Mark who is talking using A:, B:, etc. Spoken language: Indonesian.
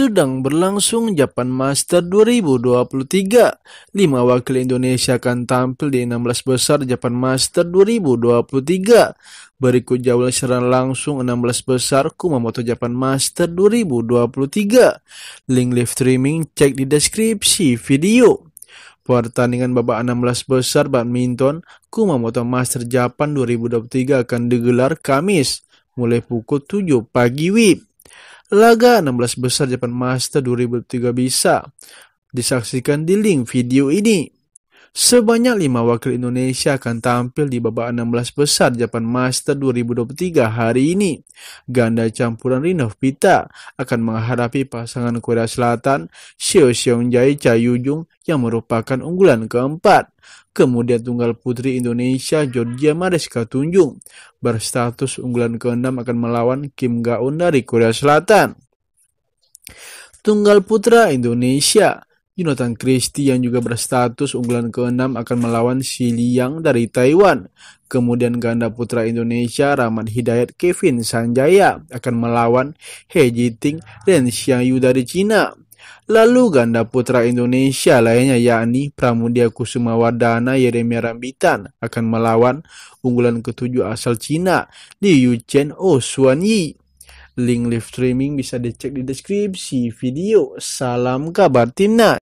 A: sedang berlangsung Japan Master 2023. 5 wakil Indonesia akan tampil di 16 besar Japan Master 2023. Berikut jawab secara langsung 16 besar Kumamoto Japan Master 2023. Link live streaming cek di deskripsi video. Pertandingan babak 16 besar badminton Kumamoto Master Japan 2023 akan digelar Kamis mulai pukul 7 pagi WIB laga 16 besar Japan Master 2003 bisa disaksikan di link video ini. Sebanyak lima wakil Indonesia akan tampil di babak 16 besar Japan Master 2023 hari ini. Ganda campuran Rinov Pita akan menghadapi pasangan Korea Selatan Seo Seong Jae Jung yang merupakan unggulan keempat. Kemudian tunggal putri Indonesia Georgia Mariska Tunjung berstatus unggulan keenam akan melawan Kim Gaun dari Korea Selatan. Tunggal putra Indonesia Jonathan Christie yang juga berstatus unggulan ke-6 akan melawan Xi Liang dari Taiwan. Kemudian ganda putra Indonesia Rahmat Hidayat Kevin Sanjaya akan melawan He Jiting dan Xiang Yu dari China. Lalu ganda putra Indonesia lainnya yakni Pramudia Kusumawardana Yeremia Rambitan akan melawan unggulan ketujuh asal Cina Liu Chen Oh Xuan Yi. Link live streaming bisa dicek di deskripsi video. Salam kabar timnas.